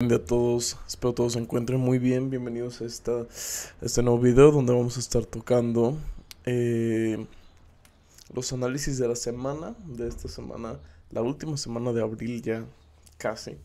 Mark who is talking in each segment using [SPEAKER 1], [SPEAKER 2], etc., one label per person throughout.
[SPEAKER 1] a todos, espero todos se encuentren muy bien, bienvenidos a, este nuevo video donde vamos a estar tocando eh, los análisis de la semana, de esta semana, la última semana de abril ya, casi.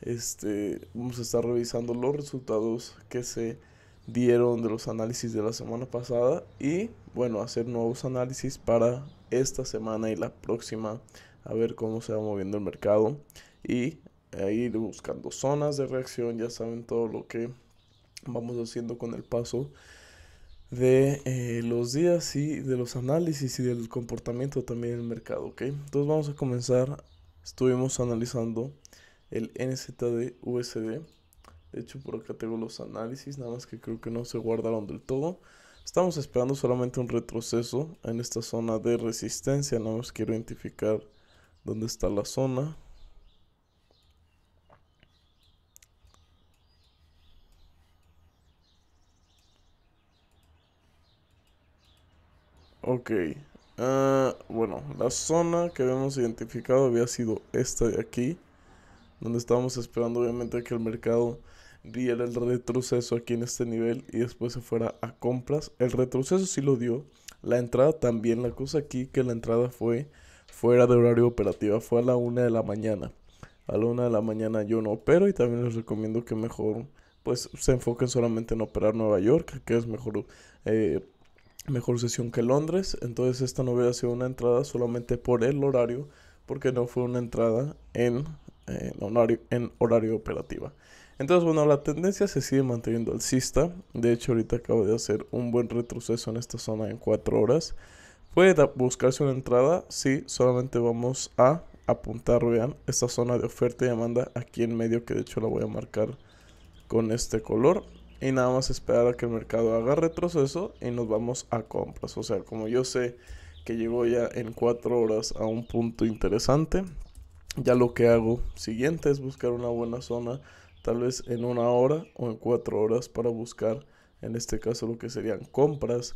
[SPEAKER 1] Este, vamos a estar revisando los resultados que se dieron de los análisis de la semana pasada y bueno, hacer nuevos análisis para esta semana y la próxima, a ver cómo se va moviendo el mercado y Ahí ir buscando zonas de reacción, ya saben todo lo que vamos haciendo con el paso de eh, los días y de los análisis y del comportamiento también del mercado, ¿ok? Entonces vamos a comenzar, estuvimos analizando el NZD USD, de hecho por acá tengo los análisis, nada más que creo que no se guardaron del todo. Estamos esperando solamente un retroceso en esta zona de resistencia, nada más quiero identificar dónde está la zona, Ok. Ah, bueno, la zona que habíamos identificado había sido esta de aquí. Donde estábamos esperando obviamente que el mercado diera el retroceso aquí en este nivel y después se fuera a compras. El retroceso sí lo dio. La entrada también. La cosa aquí que la entrada fue fuera de horario operativa. Fue a la una de la mañana. A la una de la mañana yo no opero y también les recomiendo que mejor pues se enfoquen solamente en operar Nueva York, que es mejor eh, mejor sesión que Londres, entonces esta no hubiera sido una entrada solamente por el horario, porque no fue una entrada eh, en, horario, en horario operativa. Entonces, bueno, la tendencia se sigue manteniendo alcista. De hecho, ahorita acabo de hacer un buen retroceso en esta zona en 4 horas. Puede buscarse una entrada si solamente vamos a apuntar, vean, esta zona de oferta y demanda aquí en medio, que de hecho la voy a marcar con este color y nada más esperar a que el mercado haga retroceso y nos vamos a compras. O sea, como yo sé que llegó ya en 4 horas a un punto interesante, ya lo que hago siguiente es buscar una buena zona, tal vez en una hora o en cuatro horas para buscar, en este caso, lo que serían compras,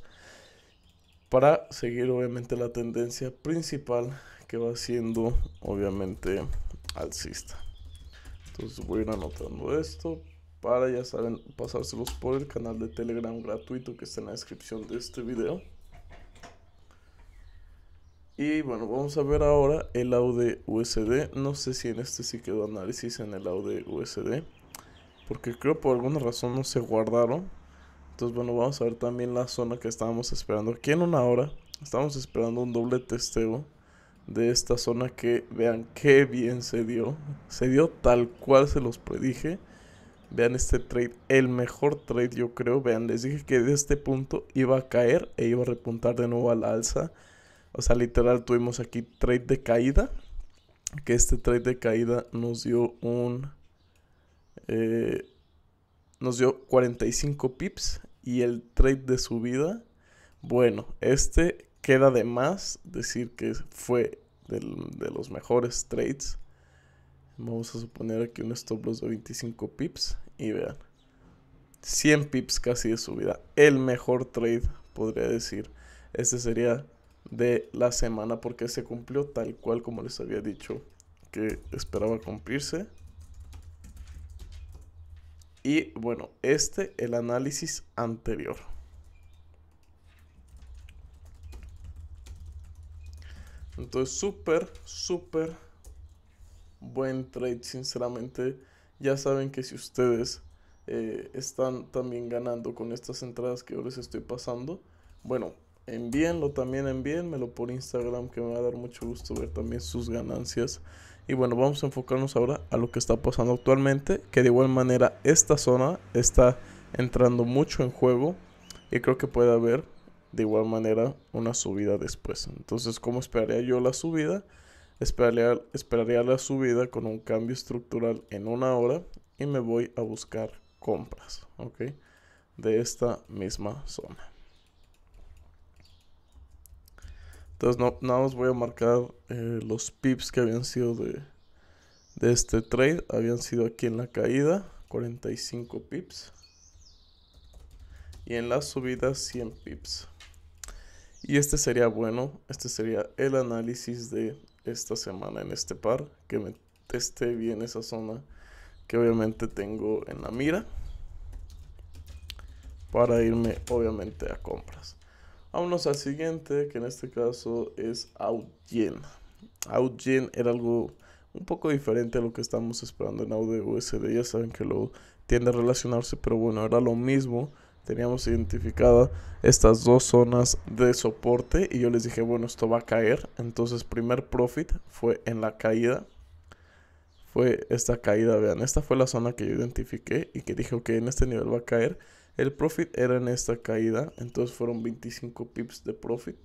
[SPEAKER 1] para seguir obviamente la tendencia principal que va siendo obviamente alcista. Entonces voy a ir anotando esto para, ya saben, pasárselos por el canal de Telegram gratuito que está en la descripción de este video. Y bueno, vamos a ver ahora el AUD USD. No sé si en este sí quedó análisis en el Aude USD. Porque creo por alguna razón no se guardaron. Entonces bueno, vamos a ver también la zona que estábamos esperando. Aquí en una hora estábamos esperando un doble testeo de esta zona que vean qué bien se dio. Se dio tal cual se los predije. Vean este trade, el mejor trade yo creo. Vean, les dije que de este punto iba a caer e iba a repuntar de nuevo a la alza. O sea, literal tuvimos aquí trade de caída. Que este trade de caída nos dio un... Eh, nos dio 45 pips. Y el trade de subida, bueno, este queda de más decir que fue de los mejores trades. Vamos a suponer aquí un stop loss de 25 pips y vean. 100 pips casi de subida. El mejor trade, podría decir. Este sería de la semana porque se cumplió tal cual como les había dicho que esperaba cumplirse. Y bueno, este el análisis anterior. Entonces, súper, súper buen trade, sinceramente ya saben que si ustedes eh, están también ganando con estas entradas que ahora les estoy pasando, bueno, envíenlo también, envíenmelo por Instagram que me va a dar mucho gusto ver también sus ganancias. Y bueno, vamos a enfocarnos ahora a lo que está pasando actualmente, que de igual manera esta zona está entrando mucho en juego y creo que puede haber de igual manera una subida después. Entonces, ¿cómo esperaría yo la subida? Esperaría, la subida con un cambio estructural en una hora y me voy a buscar compras, ¿ok? De esta misma zona. Entonces no, nada más voy a marcar eh, los pips que habían sido de, de, este trade. Habían sido aquí en la caída, 45 pips. Y en la subida, 100 pips. Y este sería bueno, este sería el análisis de esta semana en este par, que me esté bien esa zona que obviamente tengo en la mira para irme obviamente a compras. Vámonos al siguiente, que en este caso es Outgen. Outgen era algo un poco diferente a lo que estamos esperando en Audio USD. Ya saben que lo tiende a relacionarse, pero bueno, era lo mismo teníamos identificadas estas dos zonas de soporte y yo les dije, bueno, esto va a caer. Entonces, primer profit fue en la caída. Fue esta caída, vean, esta fue la zona que yo identifiqué y que dije, ok, en este nivel va a caer. El profit era en esta caída, entonces fueron 25 pips de profit.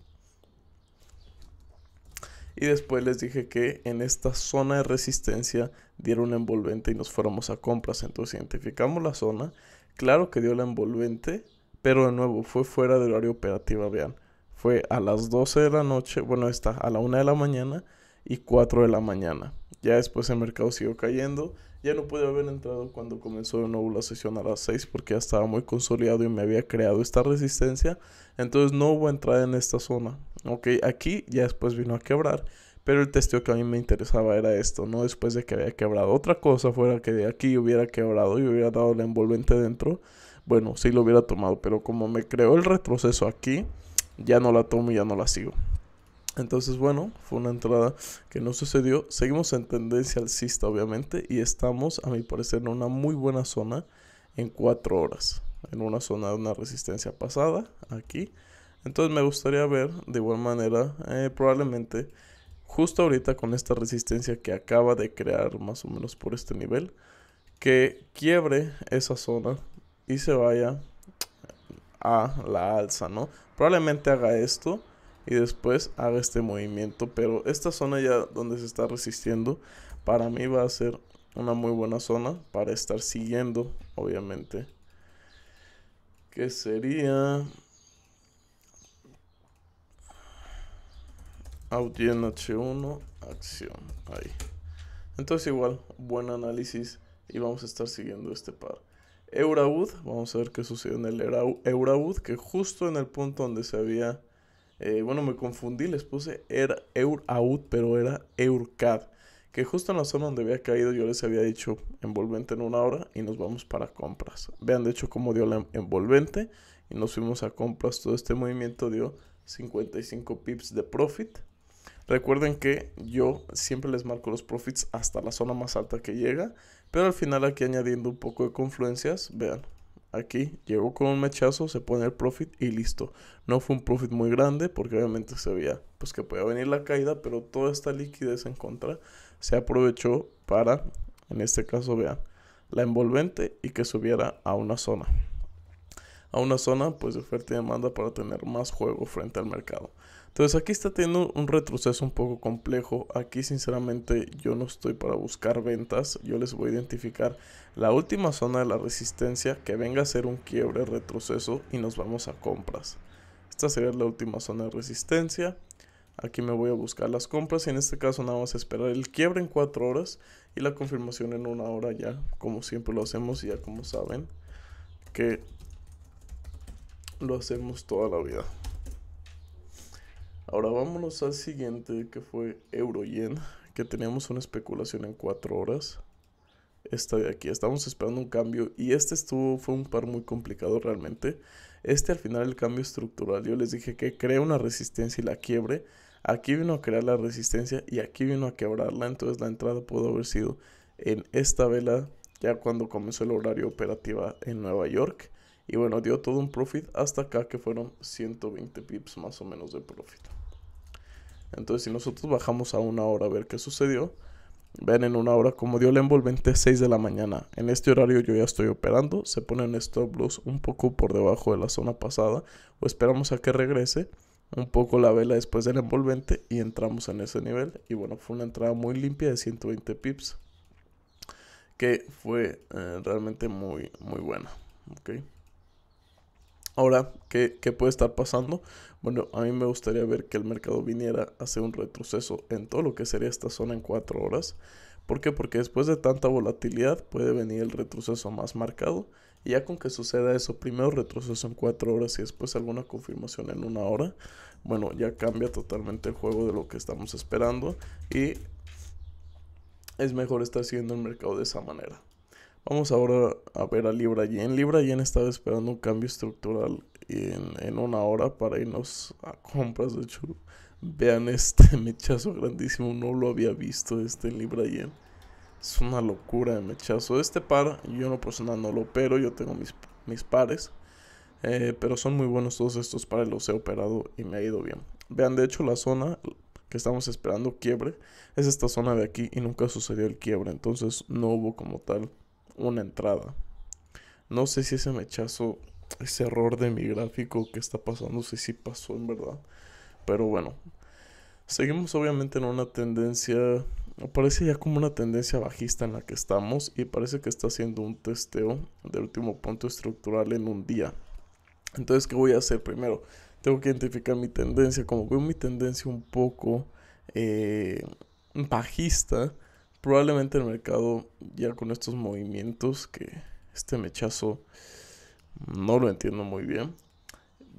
[SPEAKER 1] Y después les dije que en esta zona de resistencia dieron un envolvente y nos fuéramos a compras. Entonces identificamos la zona claro que dio la envolvente, pero de nuevo fue fuera del horario operativa vean. Fue a las 12 de la noche, bueno, está a la 1 de la mañana y 4 de la mañana. Ya después el mercado siguió cayendo. Ya no pude haber entrado cuando comenzó de nuevo la sesión a las 6 porque ya estaba muy consolidado y me había creado esta resistencia. Entonces no hubo entrada en esta zona. Ok, aquí ya después vino a quebrar. Pero el testeo que a mí me interesaba era esto, ¿no? Después de que había quebrado. Otra cosa fuera que de aquí hubiera quebrado y hubiera dado el envolvente dentro. Bueno, sí lo hubiera tomado, pero como me creó el retroceso aquí, ya no la tomo y ya no la sigo. Entonces, bueno, fue una entrada que no sucedió. Seguimos en tendencia alcista, obviamente, y estamos, a mi parecer, en una muy buena zona en 4 horas. En una zona de una resistencia pasada, aquí. Entonces me gustaría ver, de igual manera, eh, probablemente justo ahorita con esta resistencia que acaba de crear más o menos por este nivel, que quiebre esa zona y se vaya a la alza, ¿no? Probablemente haga esto y después haga este movimiento, pero esta zona ya donde se está resistiendo, para mí va a ser una muy buena zona para estar siguiendo, obviamente. Que sería Audien en H1, acción. Ahí. Entonces igual, buen análisis y vamos a estar siguiendo este par. Euraud, vamos a ver qué sucede en el Euraud, que justo en el punto donde se había... Eh, bueno, me confundí, les puse era Euraud, pero era Eurcad. Que justo en la zona donde había caído yo les había dicho envolvente en una hora y nos vamos para compras. Vean de hecho cómo dio la envolvente y nos fuimos a compras. Todo este movimiento dio 55 pips de profit. Recuerden que yo siempre les marco los profits hasta la zona más alta que llega, pero al final aquí añadiendo un poco de confluencias, vean, aquí llegó con un mechazo, se pone el profit y listo. No fue un profit muy grande porque obviamente se veía pues que podía venir la caída, pero toda esta liquidez en contra se aprovechó para, en este caso vean, la envolvente y que subiera a una zona. A una zona pues de oferta y demanda para tener más juego frente al mercado. Entonces aquí está teniendo un retroceso un poco complejo. Aquí sinceramente yo no estoy para buscar ventas. Yo les voy a identificar la última zona de la resistencia que venga a ser un quiebre retroceso y nos vamos a compras. Esta sería la última zona de resistencia. Aquí me voy a buscar las compras y en este caso nada más esperar el quiebre en 4 horas y la confirmación en una hora ya, como siempre lo hacemos y ya como saben que lo hacemos toda la vida. Ahora vámonos al siguiente que fue Euroyen, que teníamos una especulación en 4 horas. Esta de aquí, estamos esperando un cambio y este estuvo, fue un par muy complicado realmente. Este al final el cambio estructural, yo les dije que crea una resistencia y la quiebre. Aquí vino a crear la resistencia y aquí vino a quebrarla, entonces la entrada pudo haber sido en esta vela ya cuando comenzó el horario operativa en Nueva York. Y bueno, dio todo un profit hasta acá que fueron 120 pips más o menos de profit. Entonces si nosotros bajamos a una hora a ver qué sucedió, ven en una hora como dio el envolvente 6 de la mañana. En este horario yo ya estoy operando, se ponen stop loss un poco por debajo de la zona pasada o esperamos a que regrese un poco la vela después del envolvente y entramos en ese nivel. Y bueno, fue una entrada muy limpia de 120 pips que fue eh, realmente muy, muy buena. Okay. Ahora, ¿qué, puede estar pasando? Bueno, a mí me gustaría ver que el mercado viniera a hacer un retroceso en todo lo que sería esta zona en 4 horas. ¿Por qué? Porque después de tanta volatilidad puede venir el retroceso más marcado. Y ya con que suceda eso, primero retroceso en 4 horas y después alguna confirmación en una hora, bueno, ya cambia totalmente el juego de lo que estamos esperando y es mejor estar siguiendo el mercado de esa manera. Vamos ahora a ver a Libra Yen. Libra Yen estaba esperando un cambio estructural en, una hora para irnos a compras. De hecho, vean este mechazo grandísimo. No lo había visto este en Libra Yen. Es una locura de mechazo. Este par, yo no personal no lo opero. Yo tengo mis, pares. Eh, pero son muy buenos todos estos pares. Los he operado y me ha ido bien. Vean, de hecho, la zona que estamos esperando quiebre es esta zona de aquí y nunca sucedió el quiebre. Entonces no hubo como tal una entrada. No sé si ese mechazo, ese error de mi gráfico que está pasando, si si pasó en verdad. Pero bueno, seguimos obviamente en una tendencia, parece ya como una tendencia bajista en la que estamos y parece que está haciendo un testeo del último punto estructural en un día. Entonces, ¿qué voy a hacer primero? Tengo que identificar mi tendencia, como veo mi tendencia un poco eh, bajista, probablemente el mercado ya con estos movimientos que este mechazo no lo entiendo muy bien.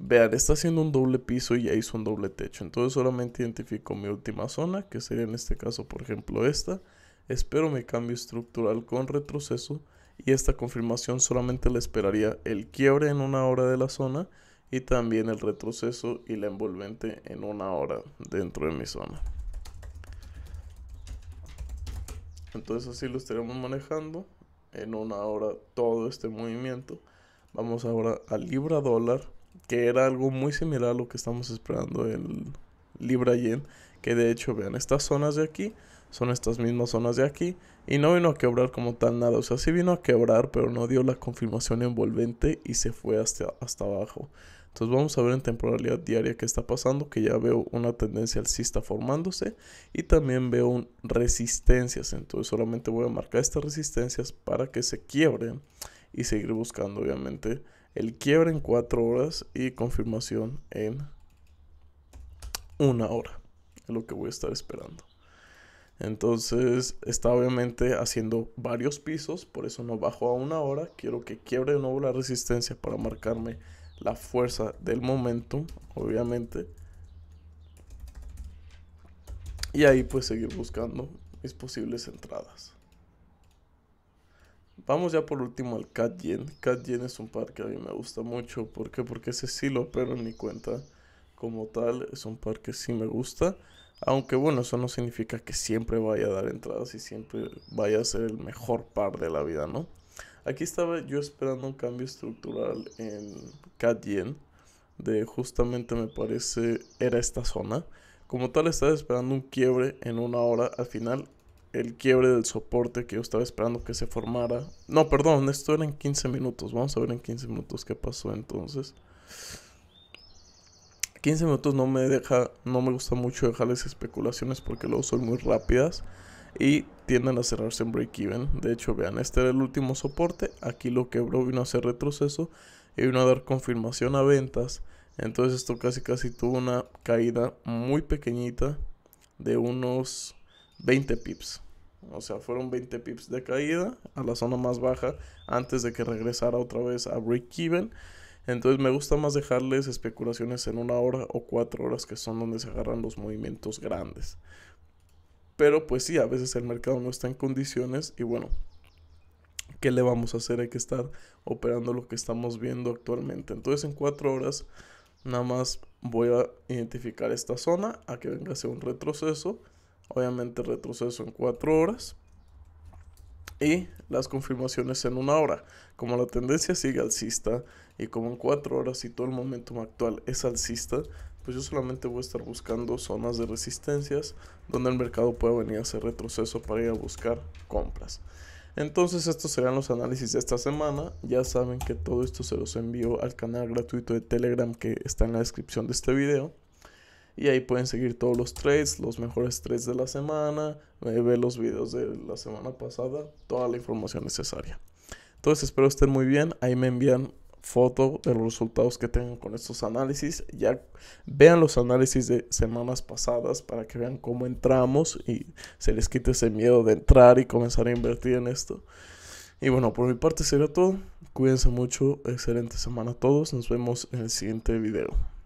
[SPEAKER 1] Vean, está haciendo un doble piso y ya hizo un doble techo. Entonces solamente identifico mi última zona, que sería en este caso, por ejemplo, esta. Espero mi cambio estructural con retroceso y esta confirmación solamente le esperaría el quiebre en una hora de la zona y también el retroceso y la envolvente en una hora dentro de mi zona. Entonces así lo estaremos manejando en una hora todo este movimiento. Vamos ahora al libra dólar, que era algo muy similar a lo que estamos esperando el libra yen, que de hecho vean estas zonas de aquí, son estas mismas zonas de aquí y no vino a quebrar como tal nada, o sea, sí vino a quebrar, pero no dio la confirmación envolvente y se fue hasta hasta abajo. Entonces vamos a ver en temporalidad diaria qué está pasando, que ya veo una tendencia alcista formándose y también veo resistencias. Entonces solamente voy a marcar estas resistencias para que se quiebren y seguir buscando obviamente el quiebre en 4 horas y confirmación en una hora. Es lo que voy a estar esperando. Entonces está obviamente haciendo varios pisos, por eso no bajo a una hora. Quiero que quiebre de nuevo la resistencia para marcarme la fuerza del momento obviamente. Y ahí pues seguir buscando mis posibles entradas. Vamos ya por último al Cat Yen. es un par que a mí me gusta mucho. ¿Por qué? Porque ese sí lo opero en mi cuenta como tal. Es un par que sí me gusta. Aunque bueno, eso no significa que siempre vaya a dar entradas y siempre vaya a ser el mejor par de la vida, ¿no? Aquí estaba yo esperando un cambio estructural en Cadien. De justamente me parece era esta zona. Como tal estaba esperando un quiebre en una hora. Al final el quiebre del soporte que yo estaba esperando que se formara. No, perdón, esto era en 15 minutos. Vamos a ver en 15 minutos qué pasó entonces. 15 minutos no me deja, no me gusta mucho dejarles especulaciones porque luego son muy rápidas. Y tienden a cerrarse en break-even. De hecho, vean, este era el último soporte, aquí lo quebró, vino a hacer retroceso y vino a dar confirmación a ventas. Entonces esto casi casi tuvo una caída muy pequeñita de unos 20 pips. O sea, fueron 20 pips de caída a la zona más baja antes de que regresara otra vez a break-even. Entonces me gusta más dejarles especulaciones en una hora o cuatro horas que son donde se agarran los movimientos grandes. Pero pues sí, a veces el mercado no está en condiciones y bueno, ¿qué le vamos a hacer? Hay que estar operando lo que estamos viendo actualmente. Entonces en cuatro horas nada más voy a identificar esta zona a que venga a ser un retroceso. Obviamente retroceso en cuatro horas. Y las confirmaciones en una hora. Como la tendencia sigue alcista y como en cuatro horas y todo el momento actual es alcista, pues yo solamente voy a estar buscando zonas de resistencias donde el mercado pueda venir a hacer retroceso para ir a buscar compras. Entonces estos serán los análisis de esta semana. Ya saben que todo esto se los envío al canal gratuito de Telegram que está en la descripción de este video. Y ahí pueden seguir todos los trades, los mejores trades de la semana, eh, ver los videos de la semana pasada, toda la información necesaria. Entonces espero estén muy bien. Ahí me envían foto de los resultados que tengan con estos análisis. Ya vean los análisis de semanas pasadas para que vean cómo entramos y se les quite ese miedo de entrar y comenzar a invertir en esto. Y bueno, por mi parte será todo. Cuídense mucho. Excelente semana a todos. Nos vemos en el siguiente video.